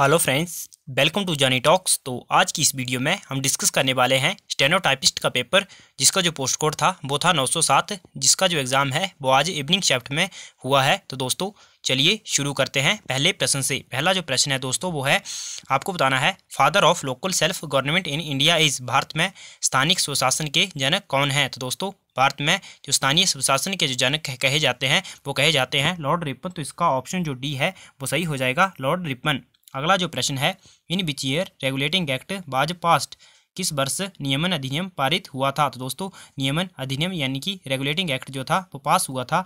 hello friends welcome to Jaani talks तो आज की इस वीडियो में हम डिस्कस करने वाले हैं स्टेनोटाइपिस्ट का पेपर जिसका जो पोस्ट कोड था वो था 907 जिसका जो एग्ज़ाम है वो आज इवनिंग शिफ्ट में हुआ है तो दोस्तों चलिए शुरू करते हैं पहले प्रश्न से पहला जो प्रश्न है दोस्तों वो है आपको बताना है father of local self government in India is Bharat में स्थानिक स्वशासन के जनक कौन है तो दोस्तों भारत में जो स्थानीय स्वशासन के जो जनक कहे जाते हैं वो कहे जाते हैं लॉर्ड रिपन तो इसका ऑप्शन जो डी है वो सही हो जाएगा लॉर्ड रिपन अगला जो प्रश्न है in which year regulating act was passed किस वर्ष नियमन अधिनियम पारित हुआ था तो दोस्तों नियमन अधिनियम यानी कि रेगुलेटिंग एक्ट जो था वो पास हुआ था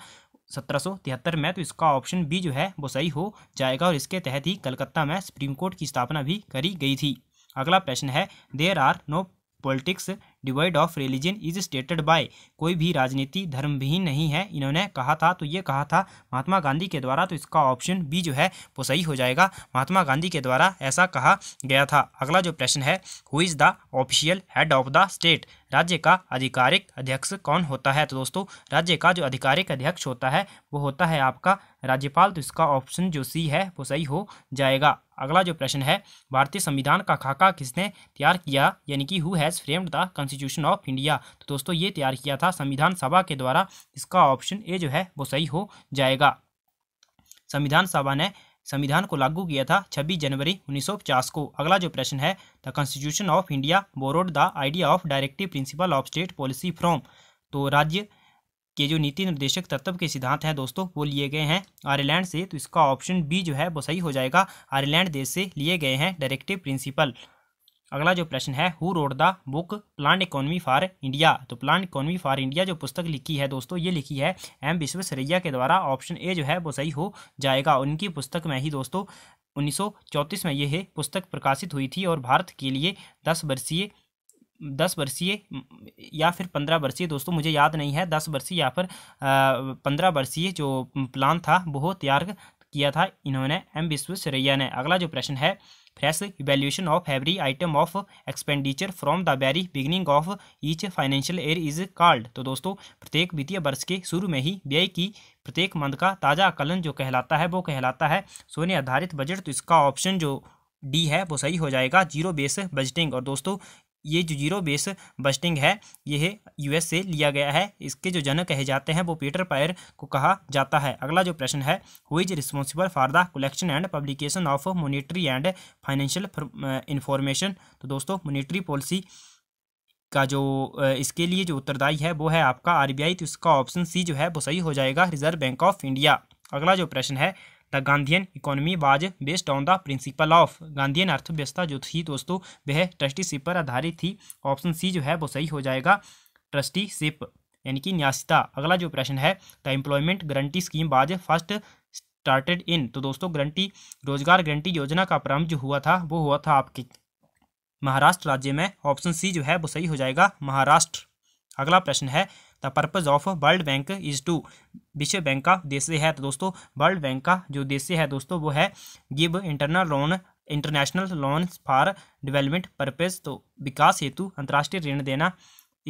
सत्रह में तो इसका ऑप्शन बी जो है वो सही हो जाएगा और इसके तहत ही कलकत्ता में सुप्रीम कोर्ट की स्थापना भी करी गई थी अगला प्रश्न है there are no politics divide of religion is stated by कोई भी राजनीति धर्म भीन नहीं है इन्होंने कहा था तो ये कहा था महात्मा गांधी के द्वारा तो इसका ऑप्शन बी जो है वो सही हो जाएगा महात्मा गांधी के द्वारा ऐसा कहा गया था अगला जो प्रश्न है who is the official head of the state राज्य का आधिकारिक अध्यक्ष कौन होता है तो दोस्तों राज्य का जो आधिकारिक अध्यक्ष होता है वो होता है आपका राज्यपाल तो इसका ऑप्शन जो सी है वो सही हो जाएगा अगला जो प्रश्न है भारतीय संविधान का खाका किसने तैयार किया यानी कि who has framed the constitution of India तो दोस्तों ये तैयार किया था संविधान सभा के द्वारा इसका ऑप्शन ए जो है वो सही हो जाएगा संविधान सभा ने संविधान को लागू किया था 26 जनवरी 1950 को अगला जो प्रश्न है the constitution of India borrowed the idea of directive principle of state policy from तो राज्य के जो नीति निर्देशक तत्व के सिद्धांत हैं दोस्तों वो लिए गए हैं आयरलैंड से तो इसका ऑप्शन बी जो है वो सही हो जाएगा आयरलैंड देश से लिए गए हैं डायरेक्टिव प्रिंसिपल अगला जो प्रश्न है who wrote the book plan economy for India तो प्लान इकोनॉमी फॉर इंडिया जो पुस्तक लिखी है दोस्तों ये लिखी है एम विश्वेश्वरैया के द्वारा ऑप्शन ए जो है वो सही हो जाएगा उनकी पुस्तक में ही दोस्तों उन्नीस में यह पुस्तक प्रकाशित हुई थी और भारत के लिए दस वर्षीय दस वर्षीय या फिर पंद्रह वर्षीय दोस्तों मुझे याद नहीं है दस वर्षीय या फिर पंद्रह वर्षीय जो प्लान था वो तैयार किया था इन्होंने एम विश्वेश्वरैया ने अगला जो प्रश्न है fresh valuation of every item of expenditure from the very beginning of each financial year is called तो दोस्तों प्रत्येक वित्तीय वर्ष के शुरू में ही व्यय की प्रत्येक मंद का ताज़ा आकलन जो कहलाता है वो कहलाता है सोने आधारित बजट तो इसका ऑप्शन जो डी है वो सही हो जाएगा जीरो बेस बजटिंग और दोस्तों ये जो जीरो बेस बस्टिंग है यह यूएस से लिया गया है इसके जो जनक कहे जाते हैं वो पीटर पायर को कहा जाता है अगला जो प्रश्न है who is responsible for the collection and publication of monetary and financial information तो दोस्तों मोनिट्री पॉलिसी का जो इसके लिए जो उत्तरदायी है वो है आपका आरबीआई तो इसका ऑप्शन सी जो है वो सही हो जाएगा रिजर्व बैंक ऑफ इंडिया अगला जो प्रश्न है the Gandhian economy was based on the principle of Gandhian अर्थव्यवस्था जो थी दोस्तों वह ट्रस्टीशिप पर आधारित थी ऑप्शन सी जो है वो सही हो जाएगा ट्रस्टीशिप यानी कि न्यासिता अगला जो प्रश्न है the employment guarantee scheme was first started in तो दोस्तों गारंटी रोजगार गारंटी योजना का प्रारंभ जो हुआ था वो हुआ था आपके महाराष्ट्र राज्य में ऑप्शन सी जो है वो सही हो जाएगा महाराष्ट्र अगला प्रश्न है the purpose of world bank is to विश्व बैंक का उद्देश्य है तो दोस्तों वर्ल्ड बैंक का जो उद्देश्य है दोस्तों वो है give internal loan international loan for development purpose तो विकास हेतु अंतर्राष्ट्रीय ऋण देना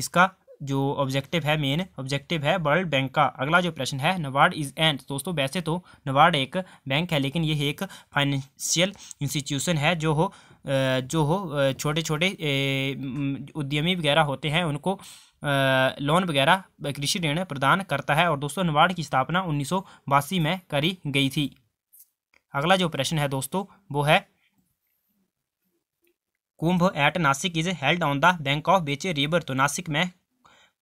इसका जो ऑब्जेक्टिव है मेन ऑब्जेक्टिव है वर्ल्ड बैंक का अगला जो प्रश्न है नवार्ड इज एंड दोस्तों वैसे तो नवार्ड एक बैंक है लेकिन यह एक फाइनेंशियल इंस्टीट्यूशन है जो हो जो हो छोटे छोटे उद्यमी वगैरह होते हैं उनको लोन वगैरह कृषि ऋण प्रदान करता है और दोस्तों नवार्ड की स्थापना उन्नीस में करी गई थी अगला जो प्रश्न है दोस्तों वो है Kumbh at Nashik is held on the bank of which river तो नासिक में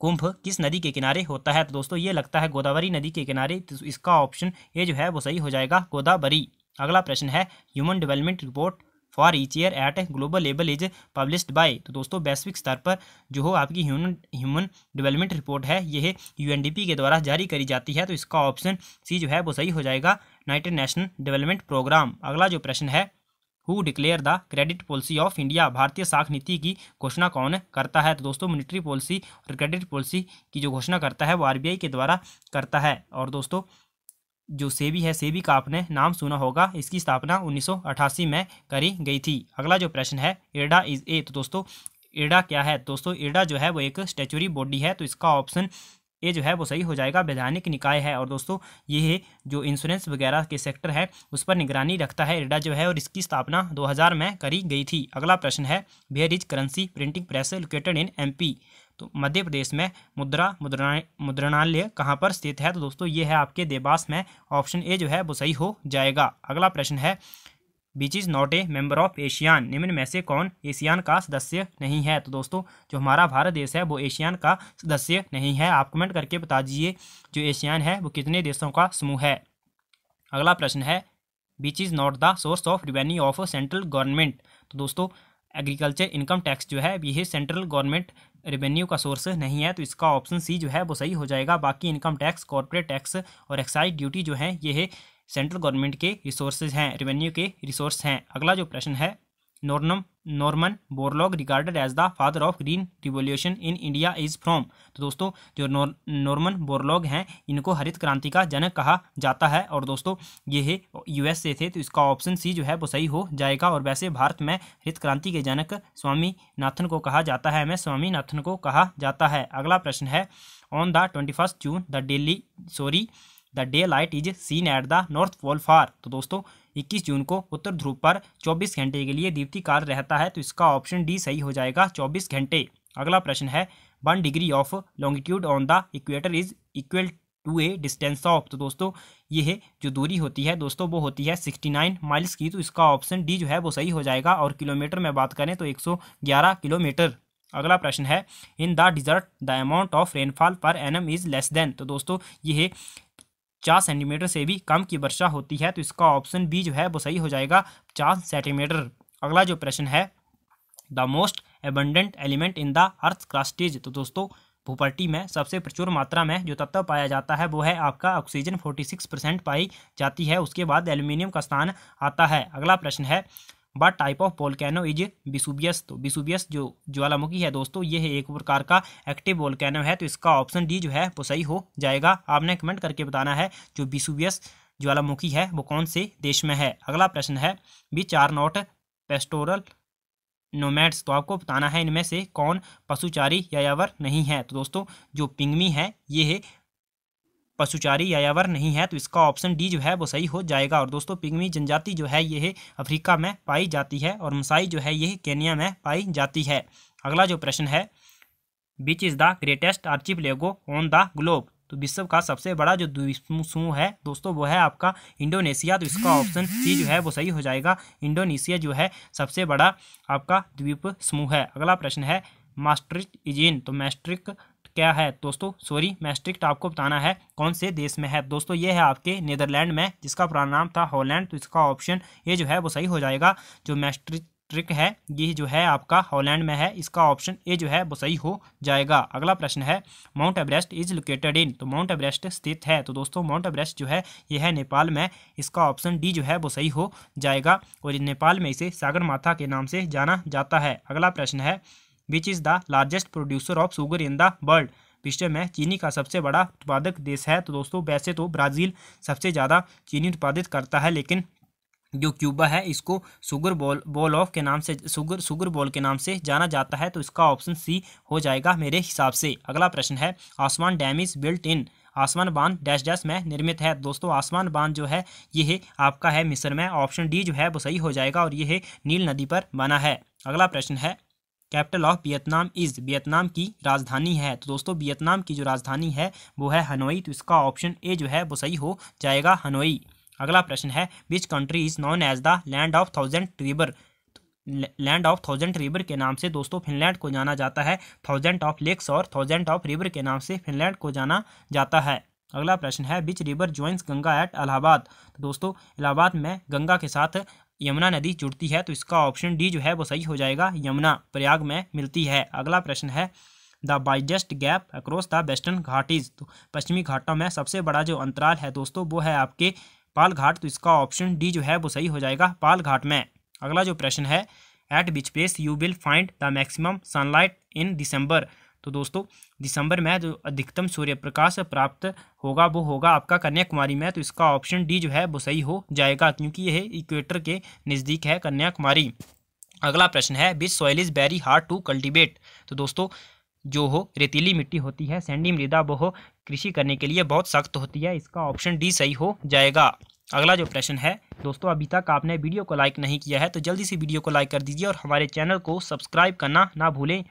कुंभ किस नदी के किनारे होता है तो दोस्तों ये लगता है गोदावरी नदी के किनारे तो इसका ऑप्शन ये जो है वो सही हो जाएगा गोदावरी अगला प्रश्न है human development report for each year at global level is published by तो दोस्तों वैश्विक स्तर पर जो हो आपकी ह्यूमन ह्यूमन डेवलपमेंट रिपोर्ट है यह यूएनडीपी के द्वारा जारी करी जाती है तो इसका ऑप्शन सी जो है वो सही हो जाएगा यूनाइटेड नेशनल डेवलपमेंट प्रोग्राम अगला जो प्रश्न है who declare the credit policy of India भारतीय साख नीति की घोषणा कौन करता है तो दोस्तों मॉनिटरी पॉलिसी और क्रेडिट पॉलिसी की जो घोषणा करता है वो आर के द्वारा करता है और दोस्तों जो सेबी है सेबी का आपने नाम सुना होगा इसकी स्थापना 1988 में करी गई थी अगला जो प्रश्न है एडा इज ए तो दोस्तों एडा क्या है दोस्तों एडा जो है वो एक स्टेचुरी बॉडी है तो इसका ऑप्शन ये जो है वो सही हो जाएगा वैधानिक निकाय है और दोस्तों ये जो इंश्योरेंस वगैरह के सेक्टर है उस पर निगरानी रखता है इरडा जो है और इसकी स्थापना 2000 में करी गई थी अगला प्रश्न है where is currency printing press located in MP तो मध्य प्रदेश में मुद्रा मुद्रा मुद्रणालय कहाँ पर स्थित है तो दोस्तों ये है आपके देवास में ऑप्शन ए जो है वो सही हो जाएगा अगला प्रश्न है which is not a member of ASEAN निम्न में से कौन एशियान का सदस्य नहीं है तो दोस्तों जो हमारा भारत देश है वो एशियान का सदस्य नहीं है आप कमेंट करके बता दीजिए जो एशियान है वो कितने देशों का समूह है अगला प्रश्न है which is not the source of revenue of central government तो दोस्तों एग्रीकल्चर इनकम टैक्स जो है यह सेंट्रल गवर्नमेंट रेवेन्यू का सोर्स नहीं है तो इसका ऑप्शन सी जो है वो सही हो जाएगा बाकी इनकम टैक्स कॉरपोरेट टैक्स और एक्साइज ड्यूटी जो है यह सेंट्रल गवर्नमेंट के रिसोर्सेज हैं रेवेन्यू के रिसोर्स हैं अगला जो प्रश्न है Norman Norman Borlaug regarded as the father of green revolution in India is from तो दोस्तों जो नॉर्मन बोरलॉग हैं इनको हरित क्रांति का जनक कहा जाता है और दोस्तों ये है यूएसए थे तो इसका ऑप्शन सी जो है वो सही हो जाएगा और वैसे भारत में हरित क्रांति के जनक स्वामीनाथन को कहा जाता है मैं स्वामीनाथन को कहा जाता है अगला प्रश्न है on the twenty June the daily sorry the day light is seen at the north pole for तो दोस्तों 21 जून को उत्तर ध्रुव पर 24 घंटे के लिए काल रहता है तो इसका ऑप्शन डी सही हो जाएगा 24 घंटे अगला प्रश्न है one degree of longitude on the equator is equal to a distance of तो दोस्तों ये है जो दूरी होती है दोस्तों वो होती है 69 माइल्स की तो इसका ऑप्शन डी जो है वो सही हो जाएगा और किलोमीटर में बात करें तो 111 किलोमीटर अगला प्रश्न है in the desert the amount of rainfall per annum is less than तो दोस्तों ये चार सेंटीमीटर से भी कम की वर्षा होती है तो इसका ऑप्शन बी जो है वो सही हो जाएगा चार सेंटीमीटर अगला जो प्रश्न है the most abundant element in the earth crust is तो दोस्तों भूपर्टी में सबसे प्रचुर मात्रा में जो तत्व पाया जाता है वो है आपका ऑक्सीजन 46 परसेंट पाई जाती है उसके बाद एल्यूमिनियम का स्थान आता है अगला प्रश्न है but type of volcano is बिसुबियस तो बिसुबियस जो ज्वालामुखी है दोस्तों ये है एक प्रकार का एक्टिव वोल्केनो है तो इसका ऑप्शन डी जो है वो सही हो जाएगा आपने कमेंट करके बताना है जो बिसुबियस ज्वालामुखी है वो कौन से देश में है अगला प्रश्न है which are not pastoral nomads तो आपको बताना है इनमें से कौन पशुचारी यावर नहीं है तो दोस्तों जो पिंगमी है ये है पशुचारी यायावर नहीं है तो इसका ऑप्शन डी जो है वो सही हो जाएगा और दोस्तों पिग्मी जनजाति जो है यह अफ्रीका में पाई जाती है और मसाई जो है यह केनिया में पाई जाती है अगला जो प्रश्न है which is the greatest lake on the globe तो विश्व का सबसे बड़ा जो द्वीप समूह है दोस्तों वो है आपका इंडोनेशिया तो इसका ऑप्शन सी जो है वो सही हो जाएगा इंडोनेशिया जो है सबसे बड़ा आपका द्वीप समूह है अगला प्रश्न है मास्ट्रिक इजिन तो मैस्ट्रिक क्या है दोस्तों सॉरी मैस्ट्रिक्ट आपको बताना है कौन से देश में है दोस्तों ये है आपके नीदरलैंड में जिसका पुराना नाम था हॉलैंड तो इसका ऑप्शन ये जो है वो सही हो जाएगा जो मैस्ट्रिक ट्रिक है ये जो है आपका हॉलैंड में है इसका ऑप्शन ए जो है वो सही हो जाएगा अगला प्रश्न है Mount Everest is located in तो माउंट एवरेस्ट स्थित है तो दोस्तों माउंट एवरेस्ट जो है ये है नेपाल में इसका ऑप्शन डी जो है वो सही हो जाएगा और नेपाल में इसे सागर माथा के नाम से जाना जाता है अगला प्रश्न है which is the largest producer of sugar in the world विश्व में चीनी का सबसे बड़ा उत्पादक देश है तो दोस्तों वैसे तो ब्राज़ील सबसे ज़्यादा चीनी उत्पादित करता है लेकिन जो क्यूबा है इसको शुगर बॉल बॉल ऑफ के नाम से शुगर शुगर बॉल के नाम से जाना जाता है तो इसका ऑप्शन सी हो जाएगा मेरे हिसाब से अगला प्रश्न है आसमान डैम इज बिल्ट इन आसमान बांध डैश डैश में निर्मित है दोस्तों आसमान बांध जो है यह है आपका है मिस्र में ऑप्शन डी जो है वो सही हो जाएगा और यह है नील नदी पर बना है अगला प्रश्न है capital of Vietnam is Vietnam की राजधानी है तो दोस्तों वियतनाम की जो राजधानी है वो है हनोई तो इसका ऑप्शन ए जो है वो सही हो जाएगा हनोई अगला प्रश्न है which country is known as the land of thousand river land of thousand river के नाम से दोस्तों फिनलैंड को जाना जाता है थाउजेंड ऑफ लेक्स और थाउजेंड ऑफ रिवर के नाम से फिनलैंड को जाना जाता है अगला प्रश्न है which river joins Ganga at Allahabad तो दोस्तों इलाहाबाद में गंगा के साथ यमुना नदी जुड़ती है तो इसका ऑप्शन डी जो है वो सही हो जाएगा यमुना प्रयाग में मिलती है अगला प्रश्न है the biggest gap across the western Ghats तो पश्चिमी घाटों में सबसे बड़ा जो अंतराल है दोस्तों वो है आपके पाल घाट तो इसका ऑप्शन डी जो है वो सही हो जाएगा पाल घाट में अगला जो प्रश्न है at which place you will find the maximum sunlight in December तो दोस्तों दिसंबर में जो अधिकतम सूर्य प्रकाश प्राप्त होगा वो होगा आपका कन्याकुमारी में तो इसका ऑप्शन डी जो है वो सही हो जाएगा क्योंकि यह इक्वेटर के नज़दीक है कन्याकुमारी अगला प्रश्न है which soil is very hard to cultivate तो दोस्तों जो हो रेतीली मिट्टी होती है सैंडी मृदा वो कृषि करने के लिए बहुत सख्त होती है इसका ऑप्शन डी सही हो जाएगा अगला जो प्रश्न है दोस्तों अभी तक आपने वीडियो को लाइक नहीं किया है तो जल्दी से वीडियो को लाइक कर दीजिए और हमारे चैनल को सब्सक्राइब करना ना भूलें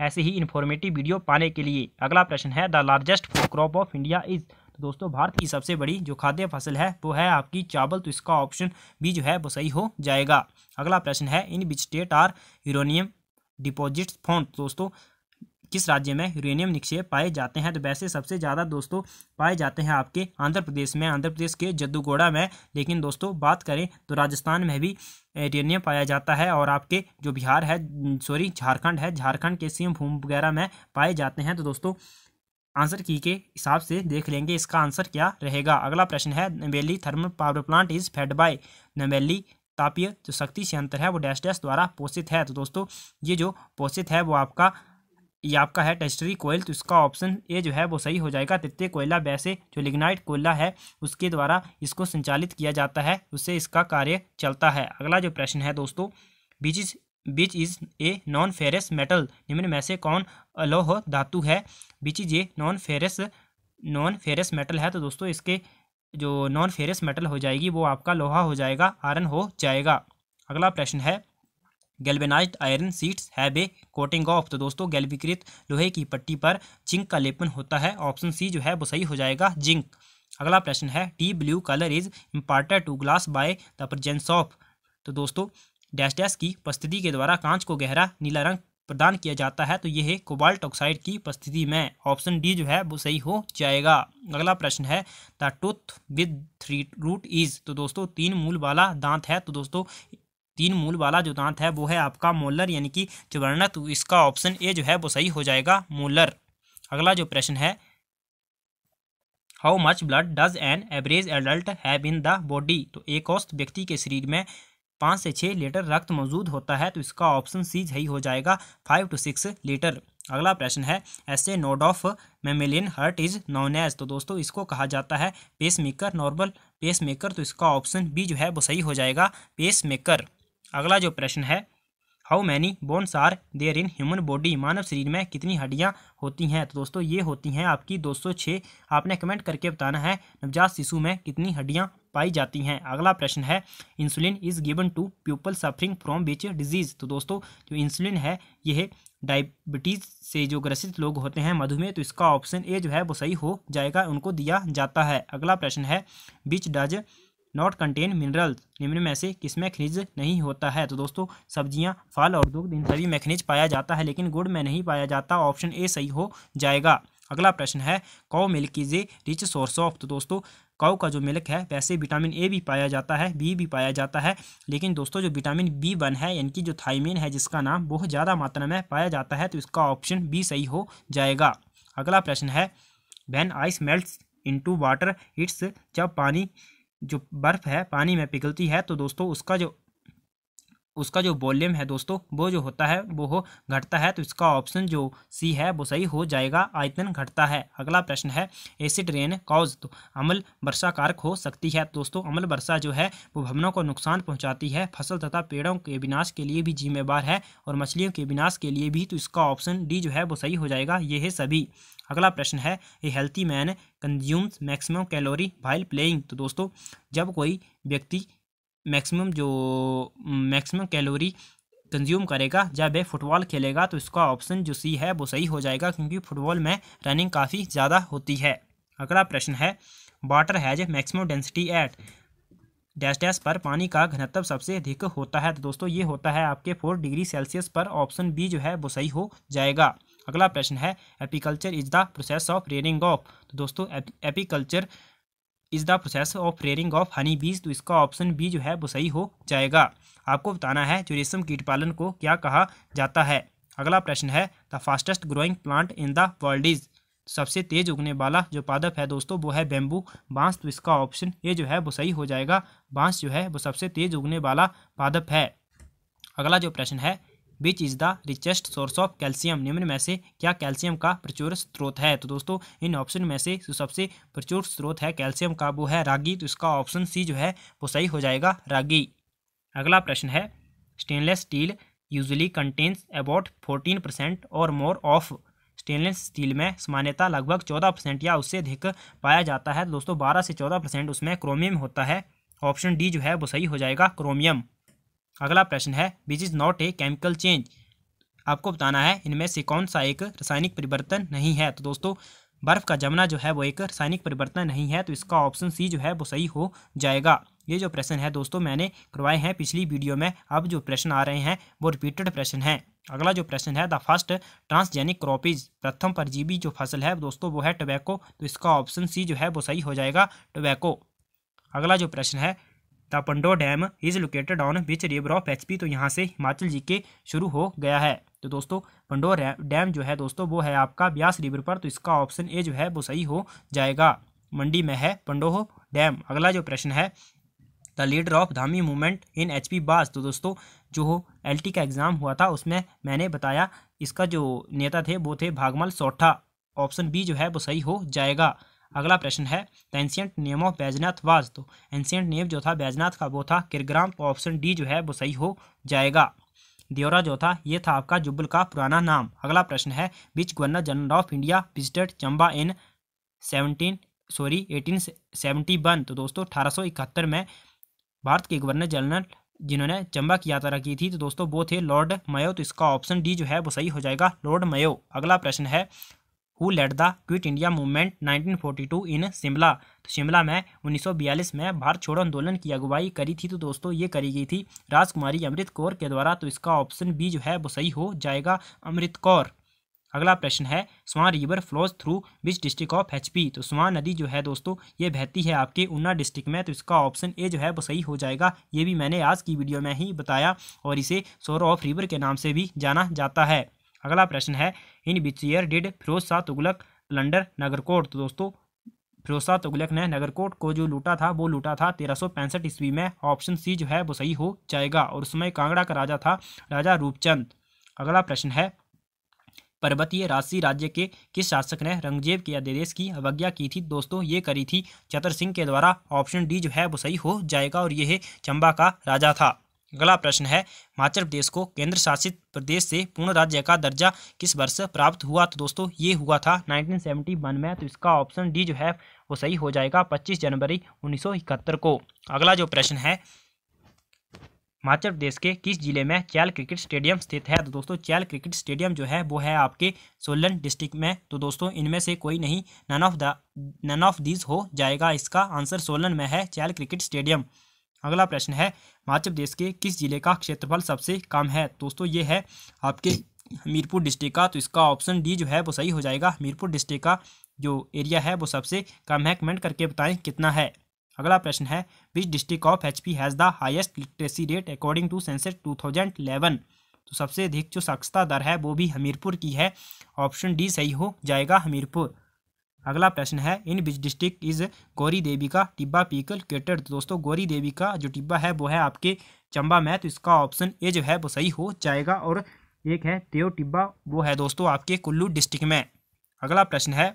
ऐसे ही इन्फॉर्मेटिव वीडियो पाने के लिए अगला प्रश्न है the largest food crop of India is तो दोस्तों भारत की सबसे बड़ी जो खाद्य फसल है वो है आपकी चावल तो इसका ऑप्शन भी जो है वो सही हो जाएगा अगला प्रश्न है in which state are uranium deposit found दोस्तों किस राज्य में यूरेनियम निक्षेप पाए जाते हैं तो वैसे सबसे ज़्यादा दोस्तों पाए जाते हैं आपके आंध्र प्रदेश में आंध्र प्रदेश के जद्दूगोड़ा में लेकिन दोस्तों बात करें तो राजस्थान में भी यूरेनियम पाया जाता है और आपके जो बिहार है सॉरी झारखंड है झारखंड के सिंहभूम वगैरह में पाए जाते हैं तो दोस्तों आंसर की के हिसाब से देख लेंगे इसका आंसर क्या रहेगा अगला प्रश्न है Neyveli thermal power plant is fed by Neyveli तापीय जो शक्ति संयंत्र है वो डैश डैश द्वारा पोषित है तो दोस्तों ये जो पोषित है वो आपका ये आपका है टेस्टरी कोयल तो इसका ऑप्शन ए जो है वो सही हो जाएगा तृतीय कोयला वैसे जो लिग्नाइट कोयला है उसके द्वारा इसको संचालित किया जाता है उससे इसका कार्य चलता है अगला जो प्रश्न है दोस्तों which is which is a non ferrous metal निम्न में से कौन अलोह धातु है which is a non ferrous non ferrous metal है तो दोस्तों इसके जो नॉन फेरस मेटल हो जाएगी वो आपका लोहा हो जाएगा आयरन हो जाएगा अगला प्रश्न है गैल्बेनाइज्ड आयरन सीट्स है ए कोटिंग ऑफ तो दोस्तों गैल्वीकृत लोहे की पट्टी पर जिंक का लेपन होता है ऑप्शन सी जो है वो सही हो जाएगा जिंक अगला प्रश्न है the blue colour is imparted to glass by the presence of तो दोस्तों डैश डैश की उपस्थिति के द्वारा कांच को गहरा नीला रंग प्रदान किया जाता है तो ये है कोबाल्ट ऑक्साइड की उपस्थिति में ऑप्शन डी जो है वो सही हो जाएगा अगला प्रश्न है the tooth with three root is तो दोस्तों तीन मूल वाला दांत है तो दोस्तों तीन मूल वाला जो दांत है वो है आपका मोलर यानी कि चुवर्णक तो इसका ऑप्शन ए जो है वो सही हो जाएगा मोलर अगला जो प्रश्न है how much blood does an average adult have in the body तो एक औस्त व्यक्ति के शरीर में पाँच से छः लीटर रक्त मौजूद होता है तो इसका ऑप्शन सी सही हो जाएगा फाइव टू सिक्स लीटर अगला प्रश्न है SA node of mammalian heart is known as तो दोस्तों इसको कहा जाता है pace maker normal pace maker तो इसका ऑप्शन बी जो है वो सही हो जाएगा पेस मेकर अगला जो प्रश्न है how many bones are there in human body मानव शरीर में कितनी हड्डियाँ होती हैं तो दोस्तों ये होती हैं आपकी 206 आपने कमेंट करके बताना है नवजात शिशु में कितनी हड्डियाँ पाई जाती हैं अगला प्रश्न है insulin is given to people suffering from which disease तो दोस्तों जो इंसुलिन है यह डायबिटीज़ से जो ग्रसित लोग होते हैं मधुमेह तो इसका ऑप्शन ए जो है वो सही हो जाएगा उनको दिया जाता है अगला प्रश्न है which does not contain minerals निम्न में से किसमें खनिज नहीं होता है तो दोस्तों सब्जियां फल और दुग्ध इन सभी में खनिज पाया जाता है लेकिन गुड़ में नहीं पाया जाता ऑप्शन ए सही हो जाएगा अगला प्रश्न है cow milk is a rich source of तो दोस्तों कौ का जो मिल्क है वैसे विटामिन ए भी पाया जाता है बी भी पाया जाता है लेकिन दोस्तों जो विटामिन बी वन है यानी कि जो थाइमिन है जिसका नाम बहुत ज़्यादा मात्रा में पाया जाता है तो इसका ऑप्शन बी सही हो जाएगा अगला प्रश्न है when ice melts to water its जब पानी जो बर्फ़ है पानी में पिघलती है तो दोस्तों उसका जो उसका जो वॉल्यूम है दोस्तों वो जो होता है वो हो घटता है तो इसका ऑप्शन जो सी है वो सही हो जाएगा आयतन घटता है अगला प्रश्न है एसिड रेन कॉज तो अमल वर्षा कारक हो सकती है दोस्तों अमल वर्षा जो है वो भवनों को नुकसान पहुंचाती है फसल तथा पेड़ों के विनाश के लिए भी जिम्मेवार है और मछलियों के विनाश के लिए भी तो इसका ऑप्शन डी जो है वो सही हो जाएगा ये है सभी अगला प्रश्न है a healthy man consumes maximum calorie while playing तो दोस्तों जब कोई व्यक्ति मैक्सिमम जो मैक्सिमम कैलोरी कंज्यूम करेगा जब वह फुटबॉल खेलेगा तो इसका ऑप्शन जो सी है वो सही हो जाएगा क्योंकि फुटबॉल में रनिंग काफ़ी ज़्यादा होती है अगला प्रश्न है water has maximum density at dash dash पर पानी का घनत्व सबसे अधिक होता है तो दोस्तों ये होता है आपके फोर डिग्री सेल्सियस पर ऑप्शन बी जो है वो सही हो जाएगा अगला प्रश्न है apiculture is the process of rearing of तो दोस्तों apiculture is the process of rearing of honey bees तो इसका ऑप्शन बी जो है वो सही हो जाएगा आपको बताना है जो रेशम कीट पालन को क्या कहा जाता है अगला प्रश्न है the fastest growing plant in the world is सबसे तेज उगने वाला जो पादप है दोस्तों वो है बेम्बू बांस तो इसका ऑप्शन ए जो है वो सही हो जाएगा बांस जो है वो सबसे तेज उगने वाला पादप है अगला जो प्रश्न है which is the richest source of calcium निम्न में से क्या कैल्शियम का प्रचुर स्रोत है तो दोस्तों इन ऑप्शन में से जो सबसे प्रचुर स्रोत है कैल्शियम का वो है रागी तो इसका ऑप्शन सी जो है वो सही हो जाएगा रागी अगला प्रश्न है stainless steel usually contains about fourteen percent और मोर ऑफ स्टेनलेस स्टील में सामान्यता लगभग चौदह परसेंट या उससे अधिक पाया जाता है दोस्तों बारह से चौदह परसेंट उसमें क्रोमियम होता है ऑप्शन डी जो है वो सही हो जाएगा क्रोमियम अगला प्रश्न है which is not a chemical change आपको बताना है इनमें से कौन सा एक रासायनिक परिवर्तन नहीं है तो दोस्तों बर्फ़ का जमना जो है वो एक रासायनिक परिवर्तन नहीं है तो इसका ऑप्शन सी जो है वो सही हो जाएगा ये जो प्रश्न है दोस्तों मैंने करवाए हैं पिछली वीडियो में अब जो प्रश्न आ रहे हैं वो रिपीटेड प्रश्न हैं अगला जो प्रश्न है द फर्स्ट ट्रांसजेनिक क्रॉपीज प्रथम परजीवी जो फसल है दोस्तों वो है टोबैको तो इसका ऑप्शन सी जो है वो सही हो जाएगा टोबैको अगला जो प्रश्न है तापंडो dam is located on which river of H तो यहाँ से हिमाचल जी के शुरू हो गया है तो दोस्तों पंडो डैम जो है दोस्तों वो है आपका ब्यास रिवर पर तो इसका ऑप्शन ए जो है वो सही हो जाएगा मंडी में है पंडोह डैम अगला जो प्रश्न है the leader of Dhami movement in H P was तो दोस्तों जो एल टी का एग्ज़ाम हुआ था उसमें मैंने बताया इसका जो नेता थे वो थे भागमल सोठा ऑप्शन बी जो है वो सही हो जाएगा अगला प्रश्न है the ancient name of Baijnath was तो एंशियंट नेम जो था बैजनाथ का वो था किरग्राम तो ऑप्शन डी जो है वो सही हो जाएगा देवरा जो था ये था आपका जुब्बल का पुराना नाम अगला प्रश्न है which governor general of India visited Chamba in seventeen sorry eighteen seventy one तो दोस्तों अठारह सौ इकहत्तर में भारत के गवर्नर जनरल जिन्होंने चंबा की यात्रा की थी तो दोस्तों वो थे लॉर्ड मयो तो इसका ऑप्शन डी जो है वो सही हो जाएगा लॉर्ड मयो अगला प्रश्न है who led the quit India movement 1942 in Shimla तो शिमला में 1942 में भारत छोड़ो आंदोलन की अगुवाई करी थी तो दोस्तों ये करी गई थी राजकुमारी अमृत कौर के द्वारा तो इसका ऑप्शन बी जो है वो सही हो जाएगा अमृत कौर अगला प्रश्न है Swan river flows through which district of HP तो स्वान नदी जो है दोस्तों ये बहती है आपके ऊना डिस्ट्रिक्ट में तो इसका ऑप्शन ए जो है वो सही हो जाएगा ये भी मैंने आज की वीडियो में ही बताया और इसे सोरो ऑफ रिवर के नाम से भी जाना जाता है अगला प्रश्न है in which year did Firoz Shah Tughlaq plunder Nagarkot तो दोस्तों फिरोज शाह तुगलक ने नगरकोट को जो लूटा था वो लूटा था तेरह सौ पैंसठ ईस्वी में ऑप्शन सी जो है वो सही हो जाएगा और उसमें कांगड़ा का राजा था राजा रूपचंद अगला प्रश्न है पर्वतीय राशि राज्य के किस शासक ने रंगजेब के अध्यादेश की अवज्ञा की थी दोस्तों ये करी थी चतर सिंह के द्वारा ऑप्शन डी जो है वो सही हो जाएगा और यह चंबा का राजा था अगला प्रश्न है हिमाचल प्रदेश को केंद्र शासित प्रदेश से पूर्ण राज्य का दर्जा किस वर्ष प्राप्त हुआ तो दोस्तों ये हुआ था 1971 में तो इसका ऑप्शन डी जो है वो सही हो जाएगा 25 जनवरी 1971 को अगला जो प्रश्न है हिमाचल प्रदेश के किस जिले में चैल क्रिकेट स्टेडियम स्थित है तो दोस्तों चैल क्रिकेट स्टेडियम जो है वो है आपके सोलन डिस्ट्रिक्ट में तो दोस्तों इनमें से कोई नहीं none of the none of these हो जाएगा इसका आंसर सोलन में है चैल क्रिकेट स्टेडियम अगला प्रश्न है हिमाचल प्रदेश के किस जिले का क्षेत्रफल सबसे कम है दोस्तों ये है आपके हमीरपुर डिस्ट्रिक्ट का तो इसका ऑप्शन डी जो है वो सही हो जाएगा हमीरपुर डिस्ट्रिक्ट का जो एरिया है वो सबसे कम है कमेंट करके बताएं कितना है अगला प्रश्न है which district of H P has the highest literacy rate according to census two thousand eleven तो सबसे अधिक जो साक्षरता दर है वो भी हमीरपुर की है ऑप्शन डी सही हो जाएगा हमीरपुर अगला प्रश्न है in which district is Gauri Devi का टिब्बा पीकल लोकेटेड तो दोस्तों गौरी देवी का जो टिब्बा है वो है आपके चंबा में तो इसका ऑप्शन ए जो है वो सही हो जाएगा और एक है देव टिब्बा वो है दोस्तों आपके कुल्लू डिस्ट्रिक्ट में अगला प्रश्न है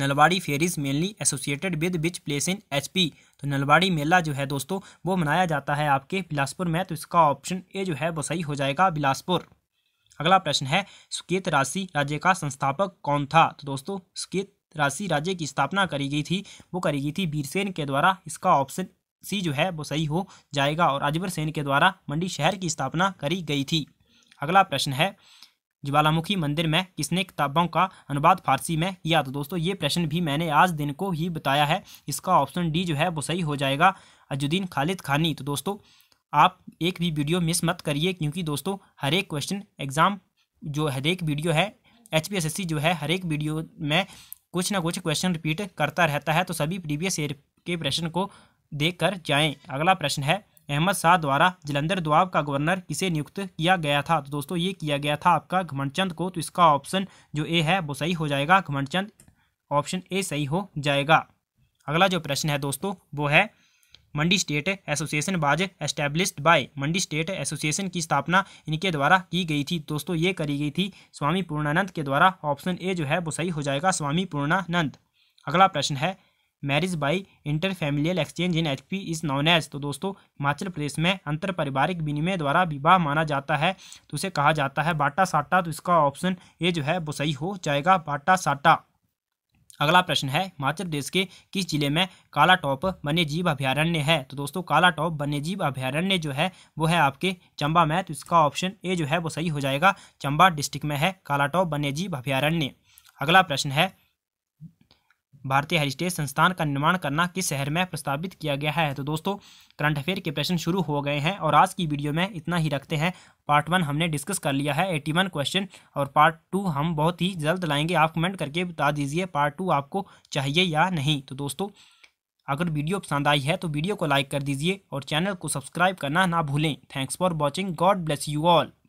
Nalwari fair is mainly associated with which place in H P तो नलवाड़ी मेला जो है दोस्तों वो मनाया जाता है आपके बिलासपुर में तो इसका ऑप्शन ए जो है वो सही हो जाएगा बिलासपुर अगला प्रश्न है सुकेत राशि राज्य का संस्थापक कौन था तो दोस्तों सुकेत राशि राज्य की स्थापना करी गई थी वो करी गई थी बीरसेन के द्वारा इसका ऑप्शन सी जो है वो सही हो जाएगा और राजवर सेन के द्वारा मंडी शहर की स्थापना करी गई थी अगला प्रश्न है ज्वालामुखी मंदिर में किसने किताबों का अनुवाद फारसी में किया तो दोस्तों ये प्रश्न भी मैंने आज दिन को ही बताया है इसका ऑप्शन डी जो है वो सही हो जाएगा अजुद्दीन खालिद खानी तो दोस्तों आप एक भी वीडियो मिस मत करिए क्योंकि दोस्तों हर एक क्वेश्चन एग्ज़ाम जो हर एक वीडियो है एच जो है हर एक वीडियो में कुछ ना कुछ क्वेश्चन रिपीट करता रहता है तो सभी प्रीवियस ईयर के प्रश्न को देख कर जाएँ अगला प्रश्न है अहमद शाह द्वारा जलंधर दुआब का गवर्नर किसे नियुक्त किया गया था तो दोस्तों ये किया गया था आपका घमंडचंद को तो इसका ऑप्शन जो ए है वो सही हो जाएगा घमंडचंद ऑप्शन ए सही हो जाएगा अगला जो प्रश्न है दोस्तों वो है Mandi state association was establish by Mandi state association की स्थापना इनके द्वारा की गई थी दोस्तों ये करी गई थी स्वामी पूर्णानंद के द्वारा ऑप्शन ए जो है वो सही हो जाएगा स्वामी पूर्णानंद अगला प्रश्न है marriage by inter familial exchange in H P is known as तो दोस्तों हिमाचल प्रदेश में अंतर पारिवारिक विनिमय द्वारा विवाह माना जाता है तो उसे कहा जाता है बाटा साटा तो इसका ऑप्शन ए जो है वो सही हो जाएगा बाटा साटा अगला प्रश्न है हिमाचल प्रदेश के किस जिले में काला टॉप वन्यजीव अभ्यारण्य है तो दोस्तों काला टॉप वन्यजीव अभ्यारण्य जो है वो है आपके चंबा में तो इसका ऑप्शन ए जो है वो सही हो जाएगा चंबा डिस्ट्रिक्ट में है काला टॉप वन्यजीव अभ्यारण्य अगला प्रश्न है भारतीय हेरिटेज संस्थान का निर्माण करना किस शहर में प्रस्तावित किया गया है तो दोस्तों करंट अफेयर के प्रश्न शुरू हो गए हैं और आज की वीडियो में इतना ही रखते हैं पार्ट वन हमने डिस्कस कर लिया है एटी वन क्वेश्चन और पार्ट टू हम बहुत ही जल्द लाएंगे आप कमेंट करके बता दीजिए पार्ट टू आपको चाहिए या नहीं तो दोस्तों अगर वीडियो पसंद आई है तो वीडियो को लाइक कर दीजिए और चैनल को सब्सक्राइब करना ना भूलें thanks for watching god bless you all